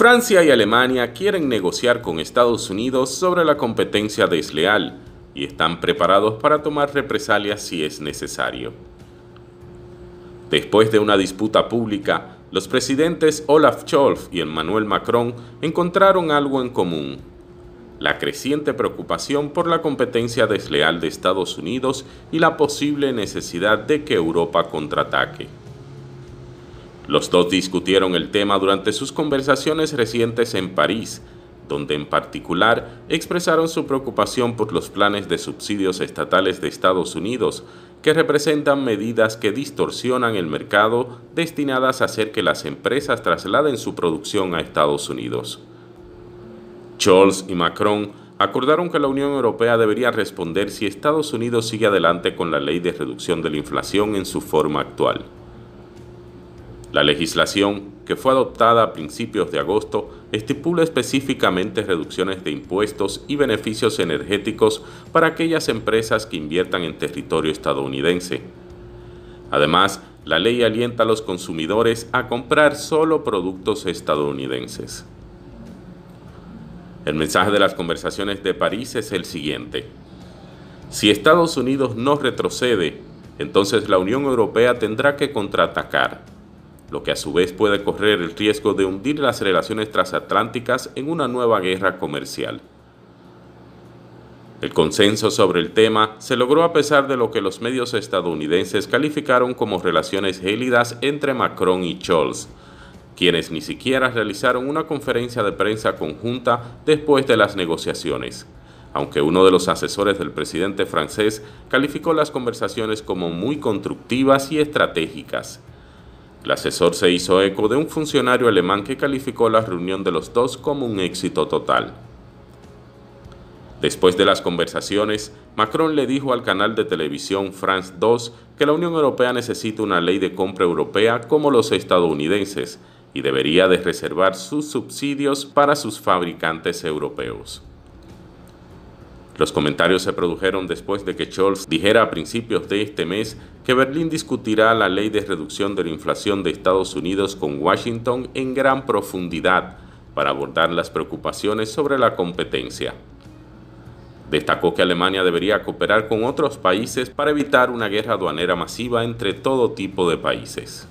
Francia y Alemania quieren negociar con Estados Unidos sobre la competencia desleal y están preparados para tomar represalias si es necesario. Después de una disputa pública, los presidentes Olaf Scholz y Emmanuel Macron encontraron algo en común, la creciente preocupación por la competencia desleal de Estados Unidos y la posible necesidad de que Europa contraataque. Los dos discutieron el tema durante sus conversaciones recientes en París, donde en particular expresaron su preocupación por los planes de subsidios estatales de Estados Unidos, que representan medidas que distorsionan el mercado destinadas a hacer que las empresas trasladen su producción a Estados Unidos. Charles y Macron acordaron que la Unión Europea debería responder si Estados Unidos sigue adelante con la ley de reducción de la inflación en su forma actual. La legislación, que fue adoptada a principios de agosto, estipula específicamente reducciones de impuestos y beneficios energéticos para aquellas empresas que inviertan en territorio estadounidense. Además, la ley alienta a los consumidores a comprar solo productos estadounidenses. El mensaje de las conversaciones de París es el siguiente. Si Estados Unidos no retrocede, entonces la Unión Europea tendrá que contraatacar lo que a su vez puede correr el riesgo de hundir las relaciones transatlánticas en una nueva guerra comercial. El consenso sobre el tema se logró a pesar de lo que los medios estadounidenses calificaron como relaciones gélidas entre Macron y Scholz, quienes ni siquiera realizaron una conferencia de prensa conjunta después de las negociaciones, aunque uno de los asesores del presidente francés calificó las conversaciones como muy constructivas y estratégicas. El asesor se hizo eco de un funcionario alemán que calificó la reunión de los dos como un éxito total. Después de las conversaciones, Macron le dijo al canal de televisión France 2 que la Unión Europea necesita una ley de compra europea como los estadounidenses y debería de reservar sus subsidios para sus fabricantes europeos. Los comentarios se produjeron después de que Scholz dijera a principios de este mes que Berlín discutirá la ley de reducción de la inflación de Estados Unidos con Washington en gran profundidad para abordar las preocupaciones sobre la competencia. Destacó que Alemania debería cooperar con otros países para evitar una guerra aduanera masiva entre todo tipo de países.